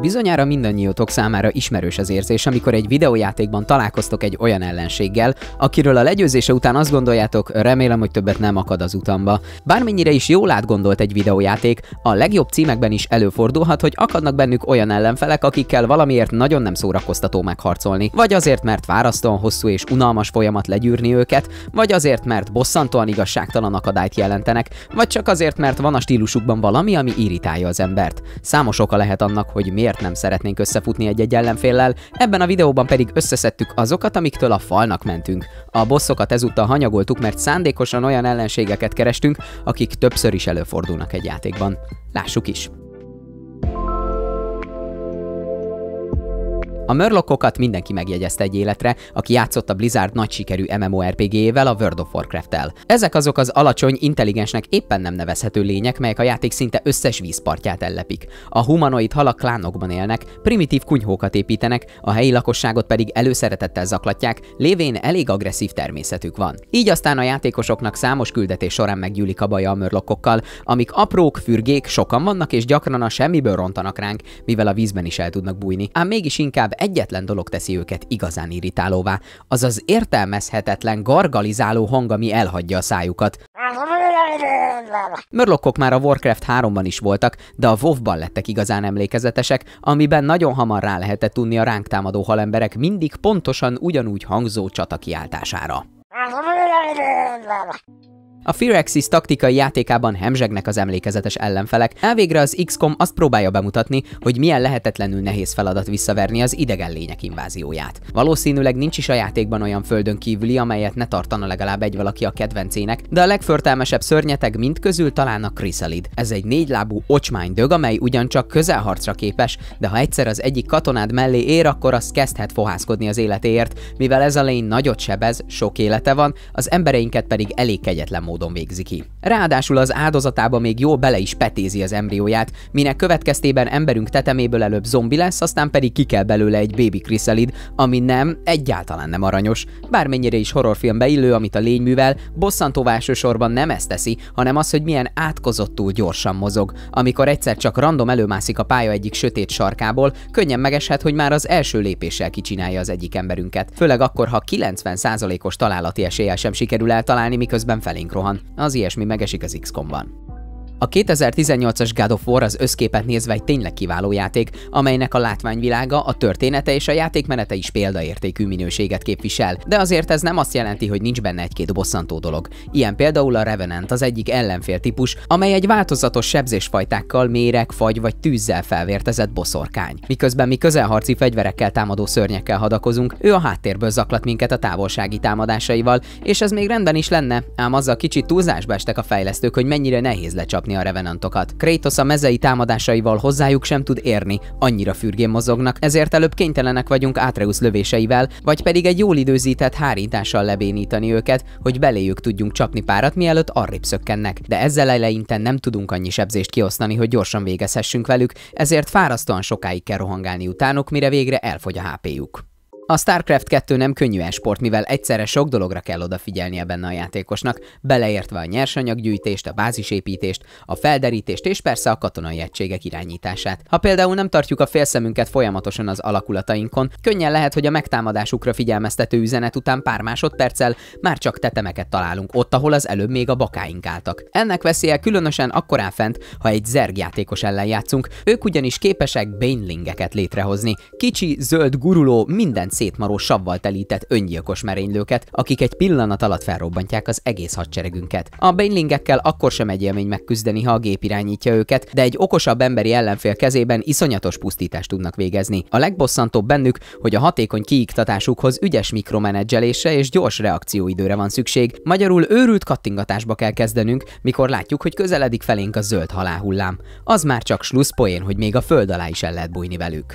Bizonyára mindannyiótok számára ismerős az érzés, amikor egy videójátékban találkoztok egy olyan ellenséggel, akiről a legyőzése után azt gondoljátok, remélem, hogy többet nem akad az utamba. Bármennyire is jól átgondolt egy videójáték, a legjobb címekben is előfordulhat, hogy akadnak bennük olyan ellenfelek, akikkel valamiért nagyon nem szórakoztató megharcolni, vagy azért, mert várasztóan hosszú és unalmas folyamat legyűrni őket, vagy azért, mert bosszantóan igazságtalan akadályt jelentenek, vagy csak azért, mert van a stílusukban valami, ami irítálja az embert. Számos oka lehet annak, hogy miért miért nem szeretnénk összefutni egy-egy ellenféllel, ebben a videóban pedig összeszedtük azokat, amiktől a falnak mentünk. A bosszokat ezúttal hanyagoltuk, mert szándékosan olyan ellenségeket kerestünk, akik többször is előfordulnak egy játékban. Lássuk is! A mörlokokat mindenki megjegyezte egy életre, aki játszott a Blizzard nagy sikerű MMORPG-ével, a World of Warcraft-tel. Ezek azok az alacsony, intelligensnek éppen nem nevezhető lények, melyek a játék szinte összes vízpartját ellepik. A humanoid halak klánokban élnek, primitív kunyhókat építenek, a helyi lakosságot pedig előszeretettel zaklatják, lévén elég agresszív természetük van. Így aztán a játékosoknak számos küldetés során meggyűlik a baja a mörlokkokkal, amik aprók, fürgék, sokan vannak és gyakran a semmiből rontanak ránk, mivel a vízben is el tudnak bújni, ám mégis inkább egyetlen dolog teszi őket igazán irritálóvá, az az értelmezhetetlen, gargalizáló hang, ami elhagyja a szájukat. Mörlokkok már a Warcraft 3-ban is voltak, de a WoW-ban lettek igazán emlékezetesek, amiben nagyon hamar rá lehetett tudni a ránk támadó halemberek mindig pontosan ugyanúgy hangzó csata kiáltására. A Firaxis taktikai játékában hemzsegnek az emlékezetes ellenfelek, elvégre az XCOM azt próbálja bemutatni, hogy milyen lehetetlenül nehéz feladat visszaverni az idegen lények invázióját. Valószínűleg nincs is a játékban olyan földön kívüli, amelyet ne tartana legalább egy valaki a kedvencének, de a legförtelmesebb szörnyeteg mind közül talán a Chrysalid. Ez egy négylábú ocsmány dög, amely ugyancsak közelharcra képes, de ha egyszer az egyik katonád mellé ér, akkor az kezdhet fohászkodni az életéért, mivel ez a lény nagyot sebez, sok élete van, az embereinket pedig elég kegyetlen módon végzi ki. Ráadásul az áldozatába még jól bele is petézi az embrióját, minek következtében emberünk teteméből előbb zombi lesz, aztán pedig ki kell belőle egy baby chrysalid, ami nem, egyáltalán nem aranyos. Bármennyire is horrorfilm beillő, amit a lény művel, bosszantó elsősorban nem ezt teszi, hanem az, hogy milyen átkozottul gyorsan mozog. Amikor egyszer csak random előmászik a pálya egyik sötét sarkából, könnyen megeshet, hogy már az első lépéssel kicsinálja az egyik emberünket. Főleg akkor, ha 90%-os találati eséllyel sem sikerül eltalálni, miközben felénk rohan, az ilyesmi megesik az XCOM-ban. A 2018-as God of War az összképet nézve egy tényleg kiváló játék, amelynek a látványvilága, a története és a játékmenete is példaértékű minőséget képvisel, de azért ez nem azt jelenti, hogy nincs benne egy-két bosszantó dolog. Ilyen például a Revenant az egyik ellenfél típus, amely egy változatos sebzésfajtákkal, méreg, fagy vagy tűzzel felvértezett boszorkány. Miközben mi közelharci fegyverekkel támadó szörnyekkel hadakozunk, ő a háttérből zaklat minket a távolsági támadásaival, és ez még rendben is lenne, ám azzal kicsit túlzásba estek a fejlesztők, hogy mennyire nehéz lecsapni támogatni a revenantokat. Kratos a mezei támadásaival hozzájuk sem tud érni, annyira fürgén mozognak, ezért előbb kénytelenek vagyunk Atreus lövéseivel, vagy pedig egy jól időzített hárítással lebénítani őket, hogy beléjük tudjunk csapni párat, mielőtt arrébb szökkennek. De ezzel eleinte nem tudunk annyi sebzést kiosztani, hogy gyorsan végezhessünk velük, ezért fárasztóan sokáig kell rohangálni utánok, mire végre elfogy a HP-juk. A StarCraft 2 nem könnyű esport, mivel egyszerre sok dologra kell odafigyelnie benne a játékosnak, beleértve a nyersanyaggyűjtést, a bázisépítést, a felderítést és persze a katonai egységek irányítását. Ha például nem tartjuk a félszemünket folyamatosan az alakulatainkon, könnyen lehet, hogy a megtámadásukra figyelmeztető üzenet után pár másodperccel már csak tetemeket találunk ott, ahol az előbb még a bakáink álltak. Ennek veszélye különösen akkor áll fent, ha egy zerg játékos ellen játszunk, ők ugyanis képesek bénlingeket létrehozni. Kicsi, zöld, guruló, mindent szétmaró savval telített öngyilkos merénylőket, akik egy pillanat alatt felrobbantják az egész hadseregünket. A Bainlingekkel akkor sem egy élmény megküzdeni, ha a gép irányítja őket, de egy okosabb emberi ellenfél kezében iszonyatos pusztítást tudnak végezni. A legbosszantóbb bennük, hogy a hatékony kiiktatásukhoz ügyes mikromenedzselése és gyors reakcióidőre van szükség. Magyarul őrült kattingatásba kell kezdenünk, mikor látjuk, hogy közeledik felénk a zöld halálhullám. Az már csak poén, hogy még a föld alá is el lehet bújni velük.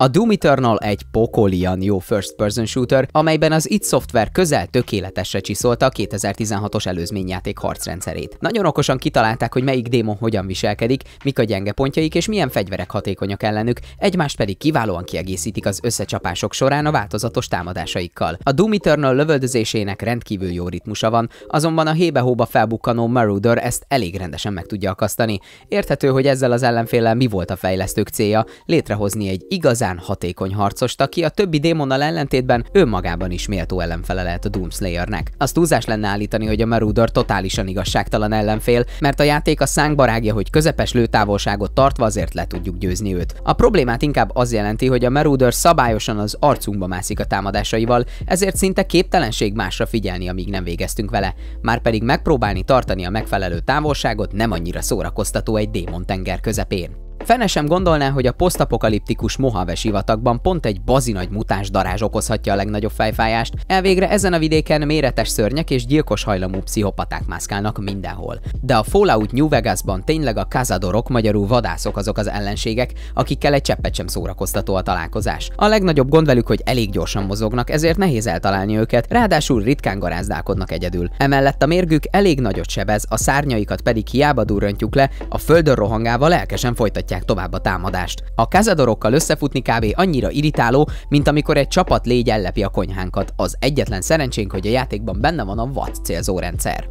A Doom Eternal egy pokolian jó first person shooter, amelyben az id szoftver közel tökéletesre csiszolta a 2016-os előzményjáték harcrendszerét. Nagyon okosan kitalálták, hogy melyik démon hogyan viselkedik, mik a gyenge pontjaik és milyen fegyverek hatékonyak ellenük, egymást pedig kiválóan kiegészítik az összecsapások során a változatos támadásaikkal. A Doom Eternal lövöldözésének rendkívül jó ritmusa van, azonban a hébe-hóba felbukkanó Marauder ezt elég rendesen meg tudja akasztani. Érthető, hogy ezzel az ellenféllel mi volt a fejlesztők célja, létrehozni egy igazán igazán hatékony harcost, aki a többi démonnal ellentétben önmagában is méltó ellenfele lehet a Doomslayernek. Azt túlzás lenne állítani, hogy a Marauder totálisan igazságtalan ellenfél, mert a játék a szánkba hogy közepes lőtávolságot tartva azért le tudjuk győzni őt. A problémát inkább az jelenti, hogy a Marauder szabályosan az arcunkba mászik a támadásaival, ezért szinte képtelenség másra figyelni, amíg nem végeztünk vele. Már pedig megpróbálni tartani a megfelelő távolságot nem annyira szórakoztató egy démon tenger közepén. Fene sem gondolná, hogy a posztapokaliptikus Mohaves sivatagban pont egy bazinagy mutáns darázs okozhatja a legnagyobb fejfájást, elvégre ezen a vidéken méretes szörnyek és gyilkos hajlamú pszichopaták mászkálnak mindenhol. De a Fallout New Vegasban tényleg a kazadorok, magyarul vadászok azok az ellenségek, akikkel egy cseppet sem szórakoztató a találkozás. A legnagyobb gond velük, hogy elég gyorsan mozognak, ezért nehéz eltalálni őket, ráadásul ritkán garázdálkodnak egyedül. Emellett a mérgük elég nagyot sebez, a szárnyaikat pedig hiába durrantjuk le, a földön rohangával lelkesen folytatják folytatják tovább a támadást. A kázadorokkal összefutni kb. annyira irritáló, mint amikor egy csapat légy ellepi a konyhánkat. Az egyetlen szerencsénk, hogy a játékban benne van a watt célzórendszer.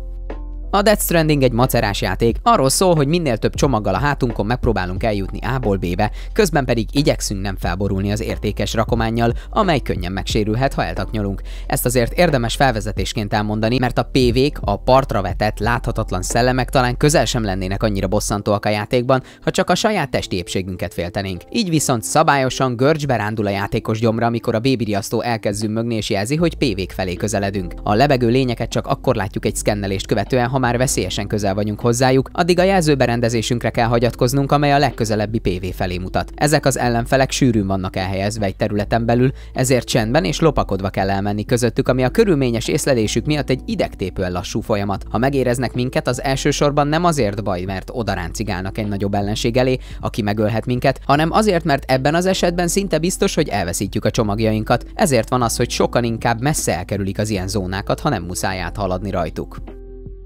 A Death Stranding egy macerás játék, arról szól, hogy minél több csomaggal a hátunkon megpróbálunk eljutni A-ból B-be, közben pedig igyekszünk nem felborulni az értékes rakományjal, amely könnyen megsérülhet, ha eltaknyolunk. Ezt azért érdemes felvezetésként elmondani, mert a PV-k, a partra vetett, láthatatlan szellemek talán közel sem lennének annyira bosszantóak a játékban, ha csak a saját testi épségünket féltenénk. Így viszont szabályosan görcsbe rándul a játékos gyomra, amikor a bébiriasztó elkezdünk mögni és jelzi, hogy PV-k felé közeledünk. A lebegő lényeket csak akkor látjuk egy szkennelést követően, ha már veszélyesen közel vagyunk hozzájuk, addig a jelzőberendezésünkre kell hagyatkoznunk, amely a legközelebbi PV felé mutat. Ezek az ellenfelek sűrűn vannak elhelyezve egy területen belül, ezért csendben és lopakodva kell elmenni közöttük, ami a körülményes észlelésük miatt egy idegtépően lassú folyamat. Ha megéreznek minket, az elsősorban nem azért baj, mert odaráncigálnak egy nagyobb ellenség elé, aki megölhet minket, hanem azért, mert ebben az esetben szinte biztos, hogy elveszítjük a csomagjainkat. Ezért van az, hogy sokan inkább messze elkerülik az ilyen zónákat, ha nem muszáj áthaladni rajtuk.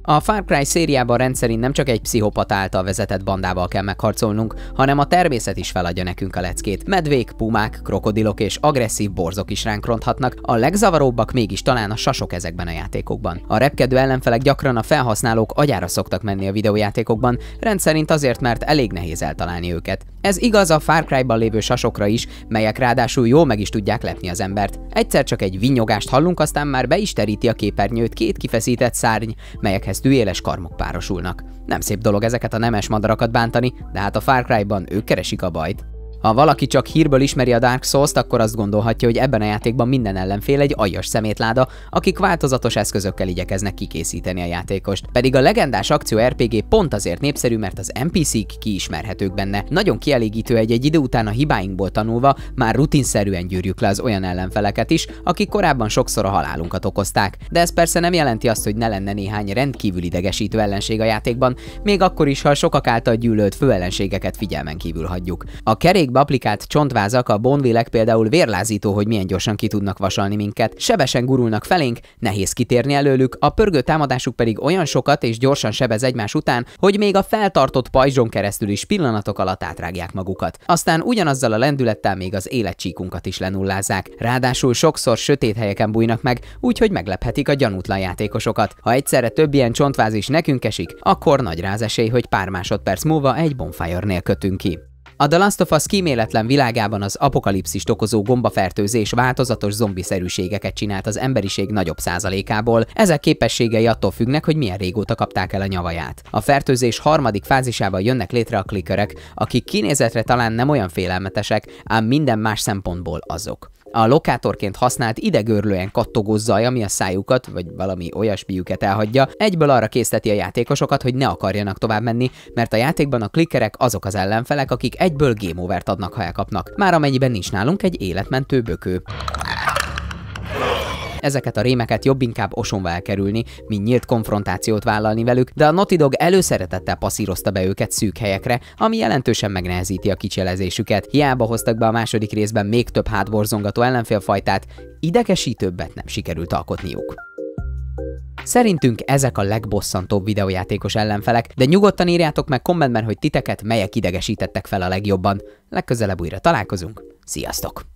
A Far Cry szériában rendszerint nem csak egy pszichopata által vezetett bandával kell megharcolnunk, hanem a természet is feladja nekünk a leckét. Medvék, pumák, krokodilok és agresszív borzok is ránk ronthatnak, a legzavaróbbak mégis talán a sasok ezekben a játékokban. A repkedő ellenfelek gyakran a felhasználók agyára szoktak menni a videójátékokban, rendszerint azért, mert elég nehéz eltalálni őket. Ez igaz a Far Cry-ban lévő sasokra is, melyek ráadásul jól meg is tudják lepni az embert. Egyszer csak egy vinyogást hallunk, aztán már be is teríti a képernyőt két kifeszített szárny, melyekhez tűjéles karmok párosulnak. Nem szép dolog ezeket a nemes madarakat bántani, de hát a Far Cry-ban ők keresik a bajt. Ha valaki csak hírből ismeri a Dark Souls-t, akkor azt gondolhatja, hogy ebben a játékban minden ellenfél egy aljas szemétláda, akik változatos eszközökkel igyekeznek kikészíteni a játékost. Pedig a legendás akció RPG pont azért népszerű, mert az NPC-k kiismerhetők benne. Nagyon kielégítő egy egy idő után a hibáinkból tanulva, már rutinszerűen gyűrjük le az olyan ellenfeleket is, akik korábban sokszor a halálunkat okozták. De ez persze nem jelenti azt, hogy ne lenne néhány rendkívül idegesítő ellenség a játékban, még akkor is, ha sokak által gyűlölt főellenségeket figyelmen kívül hagyjuk. A kerék végbe applikált csontvázak a bonvilek például vérlázító, hogy milyen gyorsan ki tudnak vasalni minket. Sebesen gurulnak felénk, nehéz kitérni előlük, a pörgő támadásuk pedig olyan sokat és gyorsan sebez egymás után, hogy még a feltartott pajzson keresztül is pillanatok alatt átrágják magukat. Aztán ugyanazzal a lendülettel még az életcsíkunkat is lenullázák. Ráadásul sokszor sötét helyeken bújnak meg, úgyhogy meglephetik a gyanútlan játékosokat. Ha egyszerre több ilyen csontváz is nekünk esik, akkor nagy rázesély, hogy pár másodperc múlva egy bonfire-nél kötünk ki. A The Last of Us kíméletlen világában az apokalipszist okozó gombafertőzés változatos zombiszerűségeket csinált az emberiség nagyobb százalékából, ezek képességei attól függnek, hogy milyen régóta kapták el a nyavaját. A fertőzés harmadik fázisában jönnek létre a klikörek, akik kinézetre talán nem olyan félelmetesek, ám minden más szempontból azok. A lokátorként használt idegőrlően kattogó zaj, ami a szájukat, vagy valami olyasmiüket elhagyja, egyből arra készteti a játékosokat, hogy ne akarjanak tovább menni, mert a játékban a klikkerek azok az ellenfelek, akik egyből game adnak, ha elkapnak. Már amennyiben nincs nálunk egy életmentő bökő. Ezeket a rémeket jobb inkább osonva elkerülni, mint nyílt konfrontációt vállalni velük, de a Naughty Dog előszeretettel passzírozta be őket szűk helyekre, ami jelentősen megnehezíti a kicselezésüket. Hiába hoztak be a második részben még több hátborzongató ellenfélfajtát, idegesítőbbet nem sikerült alkotniuk. Szerintünk ezek a legbosszantóbb videojátékos ellenfelek, de nyugodtan írjátok meg kommentben, hogy titeket melyek idegesítettek fel a legjobban. Legközelebb újra találkozunk. Sziasztok!